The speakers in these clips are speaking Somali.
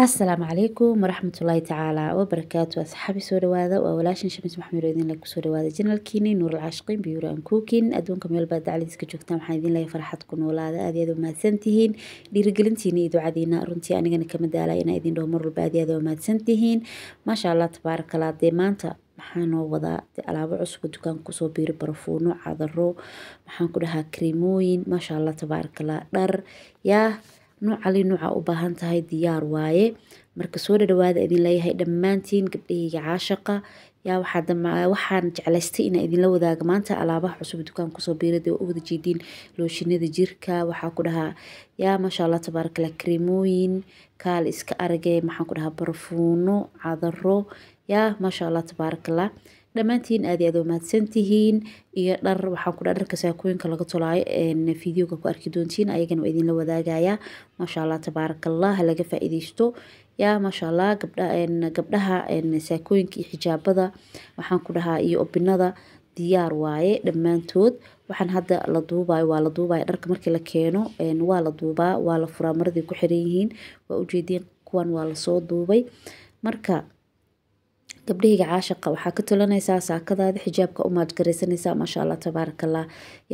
asalaamu calaykum waraxmatullaahi tacaala wabarakaatu asxaabi soo dhawaada waa walaashan shamis maxmed oo idinle kusoo dhawaada janalkiini nuuralcaashiqiin biyuur aan kuukin adduunka meel baad daclidiska joogtaan waxaan idin farxad ku noolaada aad iyaad umahadsantihiin dhiirigelintiina iyo ducadiina runtii anigana kama daalaa inaa idin dhaho mar walba aad iyaad umahadsantihiin maasha allah tabaarakallah dee maanta maxaa noo wadaa alaabo cusub dukaanka kusoo biiri barafuuno cadaro maxaan ku dhahaa krimooyin maasha allah tabaarakallah dhar yaa nuuca li nuuca u baahan tahay diyaar waaye marka soo dhadhawaada idin leeyahay dhammaantiin gabdhahayga caashaqa yaa waxaan jeclaystay inaa idinla wadaaga maanta alaabaha cusub dukaan kusoo biirada u wada jeediin looshinada jirka waxaa ku dhahaa yaa maasha allah tabaarakala kareemooyin kaal iska arage maxaan ku dhahaa barfuuno cadaro yaa maasha allah tabaarakala dhammaantiin aad aad tihiin iyo dhar waxaan kudha dharka saakooyinka laga tolaayo videoga ku arki doontiin ayagana waa idinla wadaagaya maasha allah tabaarakallah halaga faa-iideysto yaa maasha allah gabdhaha saakooyinka iyo xijaabada waxaan ku dhahaa iyo obinada diyaar waaye dhammaantood waxaan hadda la duubayo waa la duubaya dharka markii la keeno waa la duubaa waa la furaa maradii ku xiran yihiin waa ujeediin kuwan waa lasoo duubay marka gabdhihiga caashaqa waxaa ka tulanaysaa saakadaada xijaabka u maadgaraysanaysaa maasha allah tabaarakallah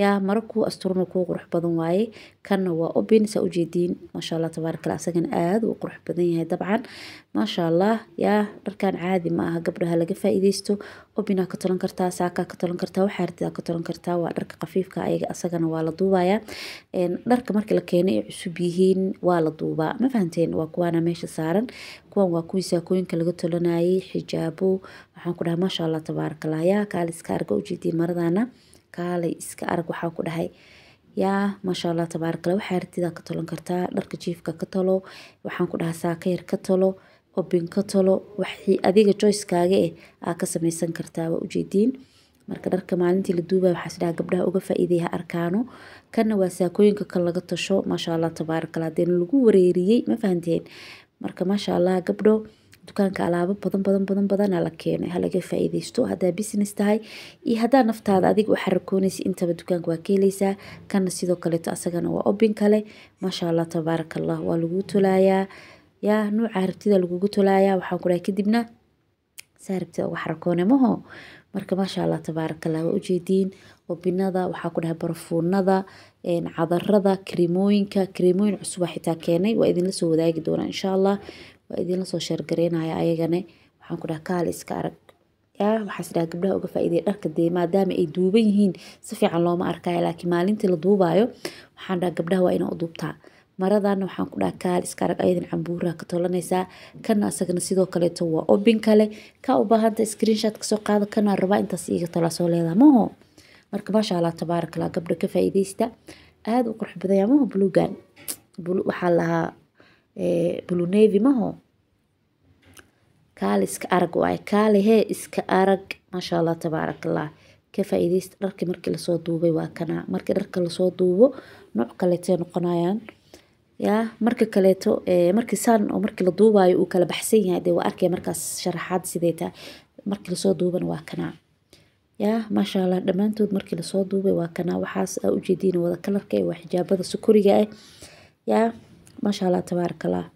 yaa mara kuu asturuna kuu qurux badan waaye kanna waa obin saa ujeediin maasha allah tabaarakallah asagana aada uu qurux badan yahay dabcan maasha allah yaa dharkan caadi ma aha gabdhaha laga faa-iideysto obinaa ka tolan kartaa saakaa ka tolan kartaa waxaa ka tolan kartaa waa dharka khafiifka ayaga asagana waa la duubayaa dharka markii la keenay ay cusub yihiin waa la duubaa ma fahanteen waa kuwaana meesha saaran kuwan waa kuwii saakooyinka laga tolanayay xijaabo waxaan ku dhahay maasha allah tabaarakallah yaa kaali iska arga ujeedii maradana kaalay iska arag waxaa ku dhahay yaa maasha allah tabaarakala waxaa ratidaa ka tolan kartaa dharka jiifka ka talo waxaan ku dhahaa saaka yar ka talo xubin ka talo waxii adiga joyskaaga eh aad ka samaysan kartaa ujeediin marka dharka maalintii la duubaa waxaasdhaha gabdhaha uga faa'iiday ha arkaano kanna waa saakooyinka kan laga tasho maasha allah tabaarakallah deena lagu wareeriyey ma fahanteen marka maasha allah gabdho dukaanka alaabo badan badan badan badanaa la keeno ha laga faa'iidaysto haddaa business tahay iyo haddaa naftaada adiga u xarakoonaysa intaba dukaanka waa ka helaysaa kanna sidoo kaleeto asagana waa obin kale maasha allah tabaarakallah waa lagu tolaayaa yaa nuuca rabtida lagugu tolaya waxaan ku dhahay kadibna saa rabtida uga xarakoone maho marka maasha allah tabaarakallah waa ujeediin wabinada waxaa ku dhahay barafuunada cadarada karimooyinka karimooyin cusubaa xitaa keenay waa idinla soo wadaagi doonaa insha allah waa idinla soo sheergareynaya ayagane waxaan ku dhahay kaali iska arag waxaas dhaha gabdhaha uga faaidey dharka dee maadaama ay duuban yihiin si fiican looma arkaya laakiin maalintii la duubaayo waxaan dhaha gabdhaha waa inaa u duubtaa maradaana waxaan ku dhaha kaal iska arag ayadan cambuuraa ka toolanaysaa kana asagana sidoo kaleeto waa obin kale ka u baahanta screenshot kasoo qaado kana rabaa intaas iiga talaa soo leedaa maho marka maasha allah gabdha ka faa'iidaysta aada u qurux badanya maho blugan waxaa lahaa eh, blue navy maho kaale iska arag waaye kaale eh, hee iska arag maasha allah tabaarakallah faaidaysta dharki markii lasoo duubay waa kanaa markii dharka lasoo duubo nooc kaleetee noqonayaan ya marka kaleeto eh, markii saan oo markii la duubaayo uu kala baxsan yahay dee waa arkaya markaas sharaxaad sidee markii lasoo duubana waa kanaa ya maasha allah dhammaantood markii lasoo duubay waa kanaa waxaas aa ujeediin wada kalarka waa xijaabada sukuriga ah ya maasha allah tabaarakallah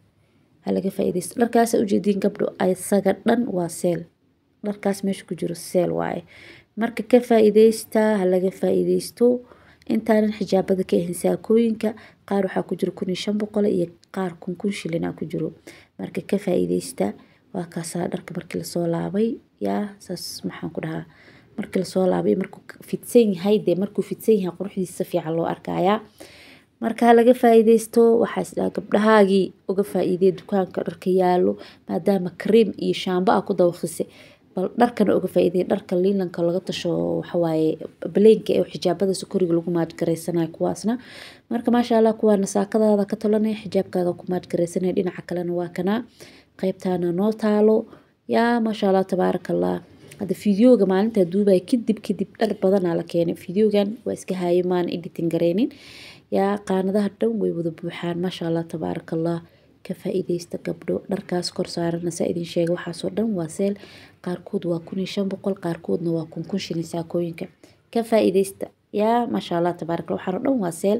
ha laga faaidaysto dharkaas aa ujeediin gabdho isaga dhan waa seel dharkaas meesha ku jiro seel waaye marka ka faa'iidaystaa ha laga faa'iidaysto intaanan xijaabada ka ahayn saakooyinka qaar waxaa ku jiro kun shan boqol iyo qaar kun kun shilina ku jiro marka ka faa waa kaasaa dharka markii lasoo laabay yaa saas maxaan ku dhahaa markii lasoo laabay markuu fidsan yahay dee markuu fidsan yahay quruxdiisa fiican loo arkaayaa markaa laga faa-iideysto waxaa isdhaha gabdhahaagii uga faa dukaanka dharka yaalo maadaama kareem iyo shaambo a ku dawaqisay dharkana uga faaidey dharka liilanka laga tasho waxawaaye baleenka ee xijaabada sokoriga lagu maadgaraysanayo kuwaasna marka maasha allah kuwaana saakadaada ka talanaya xijaabkaaga ku maadgaraysanaya dhinaca kalena waa kanaa qaybtaana noo taalo yaa maasha allah tabaaraka allah hadda fideoga maalintaa duubaya kadib kadib dhar badanaa la keenay fideogan waa iska haayay maana editin yaa qaanadaha dhan way wada buuxaan maasha allah tabaaraka ka faa'iideysta gabdho dharkaas kor saaran sa idin sheega waxaasoo dhan waa seel qaarkood waa kun iyo shan boqol qaarkoodna waa kun kun shilin saakooyinka ka faa'iideysta yaa maasha allah tabaarakalla waxaanoo dhan waa seel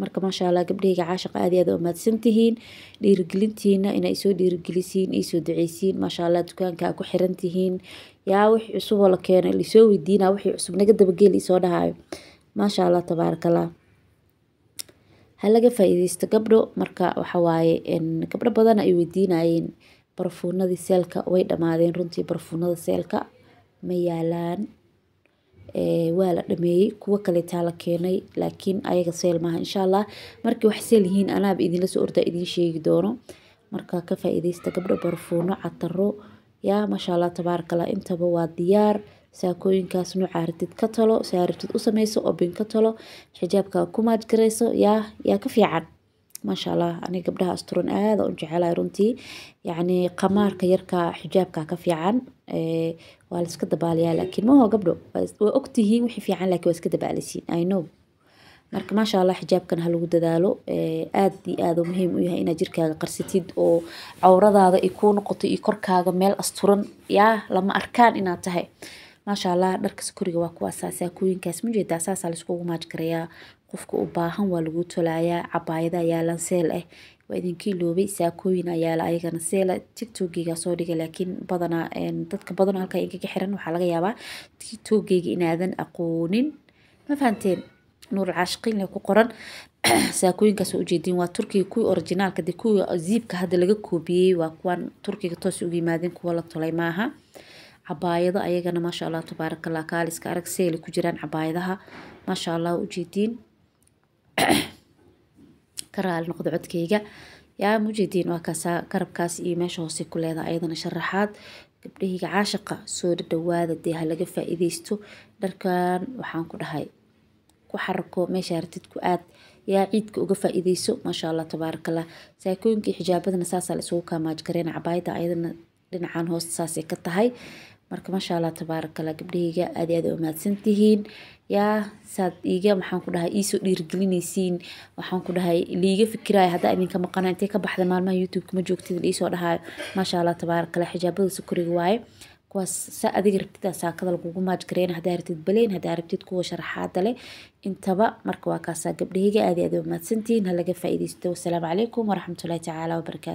marka maasha allah gabdhahayga caashaqa aad iyo aad umaadsantihiin dhiirigelintiina inaa isoo dhiirigelisiin isoo duceysiin maasha allah dukaanka ku xirantihiin yaa wix cusuboo la keeno lisoo weydiinaa wixii cusub naga dabageeli isoo dhahaayo maasha allah tabaarakallah halaga faaideysto gabdho marka waxawaaye gabdho badan ay weydiinayeen barfuunadii seelka way dhamaadeen runtii barfuunada seelka ma yaalaan waa la dhameeyey kuwo kaletaa la keenay laakiin ayaga seel maaha insha allah markii wax seel yihiin anaaba idinla soo ordaa idin sheegi doono marka ka faaideysta gabdho barfuuno cataro yaa maasha allah tabaarakallah intaba waa diyaar saakooyinkaas nuuca rabtid ka talo saa rabtid u sameyso obin ka talo xijaabka ku maad gareyso yaa yaa ka fiican maasha allah ani gabdhaha asturan aada u jecelahay runtii yacni qamaarka yarka xijaabka ka fiican waa la dabaalayaa laakiin maho gabdho waa ogtihiin wixii fiican laakiin waa iska dabaalaysiin i know marka maasha allah xijaabkan ha lagu dadaalo aada iyo aada muhiim u yahay inaad jirkaaga qarsatid oo cawradaada ay kuu noqoto iyo korkaaga meel asturan yaa lama arkaan inaad tahay maasha allah dharka kuriga waa kuwa saasaakuuyinkaas mujeedaa saasaa laiskugu maajgarayaa qofka u baahan waa lagu tolaayaa cabaayada ayaa lanseel ah eh, waa idinkii loobay saakooyin ayaa ayagana seela eh, tiktokeyga soo dhigay laakiin badanaa dadka badanoo halkaa igaga xiran waxaa laga yaabaa tiktokeyga inaadan aqoonin ma fahanteen nuur alcaashiqiinle ku qoran saakooyinkaas waa waa turkiga kuwii orijinaalka de kuwa ziibka hadda laga koobiyey waa kuwan turkiga toos uga yimaadeen kuwa la tolay maaha cabaayado ayagana maasha allah tabaarakallah kaaliska arag seeli ku jiraan cabaayadaha maasha allah ujeediin ka raali noqdo codkeyga yaa mujeediin waa garabkaas iyo meesha hoose ku leedaha ayadana sharaxaad gabdhahayga caashaqa soo dhadhawaada dee ha laga faa dharkan waxaan ku dhahay ku xarako meesha hartid ku aad yaa ciidka uga faa-iideyso maasha allah tabaarakallah saakooyinkai xijaabadana saasaa la isugu kaamaaj gareena cabaayada ayadana dhinacaan hoosta saasay ka tahay marka maasha allah tabaarakala gabdhahayga aad iyo aad u mahadsantihiin yaa saad iiga maxaan ku dhahay iisoo dhiirigelinaysiin waxaan ku dhahay liiga fikiraayo haddaa idinka maqana intay ka baxda maalmaha youtube-ka ma joogtid liisoo dhahaayo maasha allah tabaarakala xijaabada sukuriga waaye kuwaas saa adiga rabtid saakada lagugu maajgareyn haddaa rabtid baleyn haddaa rabtid kuwa sharaxaada leh intaba marka waa kaasaa gabdhahayga aad iyo aad u mahadsantihiin ha faa'iidaysto wasalaamu calaykum waraxmatullahi tacaala wabarakaatu